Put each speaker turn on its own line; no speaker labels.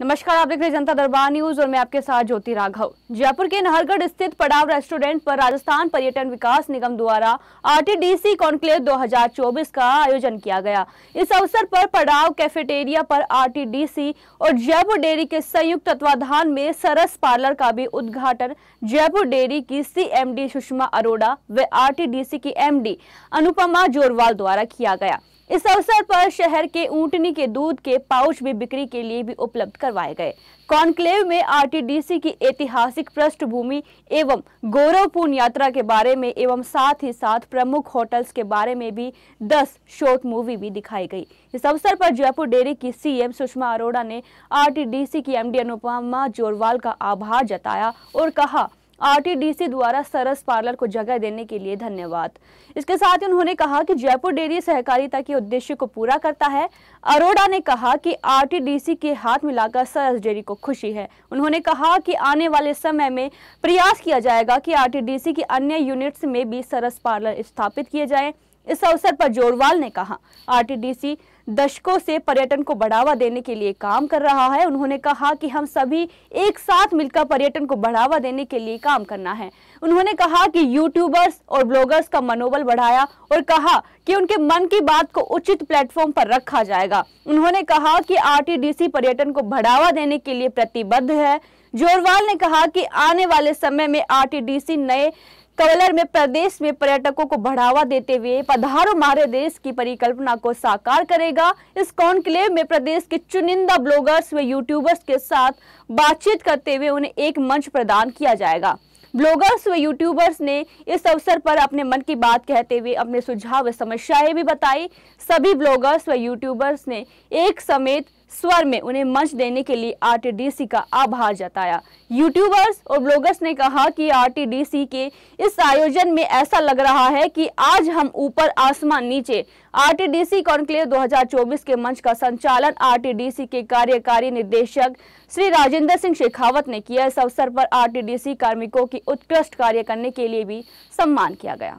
नमस्कार आप देख रहे जनता दरबार न्यूज और मैं आपके साथ ज्योति राघव जयपुर के नहरगढ़ स्थित पड़ाव रेस्टोरेंट पर राजस्थान पर्यटन विकास निगम द्वारा आरटीडीसी कॉन्क्लेव 2024 का आयोजन किया गया इस अवसर पर पड़ाव कैफेटेरिया पर आरटीडीसी और जयपुर डेयरी के संयुक्त तत्वाधान में सरस पार्लर का भी उद्घाटन जयपुर डेयरी की सीएमडी सुषमा अरोड़ा व आर की एम अनुपमा जोरवाल द्वारा किया गया इस अवसर पर शहर के ऊंटनी के दूध के पाउच भी बिक्री के लिए भी उपलब्ध करवाए गए कॉन्क्लेव में आरटीडीसी की ऐतिहासिक पृष्ठभूमि एवं गौरवपूर्ण यात्रा के बारे में एवं साथ ही साथ प्रमुख होटल्स के बारे में भी 10 शॉर्ट मूवी भी दिखाई गई इस अवसर पर जयपुर डेयरी की सीएम सुषमा अरोड़ा ने आरटीडीसी की एमडी अनुपमा जोरवाल का आभार जताया और कहा आरटीडीसी द्वारा सरस पार्लर को जगह देने के लिए धन्यवाद इसके साथ ही उन्होंने कहा कि जयपुर डेयरी सहकारिता के उद्देश्य को पूरा करता है अरोड़ा ने कहा कि आरटीडीसी के हाथ मिलाकर सरस डेयरी को खुशी है उन्होंने कहा कि आने वाले समय में प्रयास किया जाएगा कि आरटीडीसी की अन्य यूनिट्स में भी सरस पार्लर स्थापित किए जाए इस अवसर पर जोरवाल ने कहा आरटीडीसी दशकों से पर्यटन को बढ़ावा देने के लिए काम कर रहा है उन्होंने कहा कि हम सभी एक साथ मिलकर पर्यटन को बढ़ावा देने के लिए काम करना है उन्होंने कहा कि यूट्यूबर्स और ब्लॉगर्स का मनोबल बढ़ाया और कहा कि उनके मन की बात को उचित प्लेटफॉर्म पर रखा जाएगा उन्होंने कहा कि आरटीडीसी पर्यटन को बढ़ावा देने के लिए प्रतिबद्ध है जोरवाल ने कहा कि आने वाले समय में आरटीडीसी नए कवलर में प्रदेश में पर्यटकों को बढ़ावा देते हुए पधारो मारे देश की परिकल्पना को साकार करेगा इस कॉन्क्लेव में प्रदेश के चुनिंदा ब्लॉगर्स व यूट्यूबर्स के साथ बातचीत करते हुए उन्हें एक मंच प्रदान किया जाएगा ब्लॉगर्स व यूट्यूबर्स ने इस अवसर पर अपने मन की बात कहते हुए अपने सुझाव व समस्याएं भी बताई सभी ब्लॉगर्स व यूट्यूबर्स ने एक समेत स्वर में उन्हें मंच देने के लिए आरटीडीसी का आभार जताया यूट्यूबर्स और ब्लॉगर्स ने कहा कि आरटीडीसी के इस आयोजन में ऐसा लग रहा है कि आज हम ऊपर आसमान नीचे आरटीडीसी कॉन्क्लेव 2024 के मंच का संचालन आरटीडीसी के कार्यकारी निदेशक श्री राजेंद्र सिंह शेखावत ने किया इस अवसर पर आर कार्मिकों की उत्कृष्ट कार्य करने के लिए भी सम्मान किया गया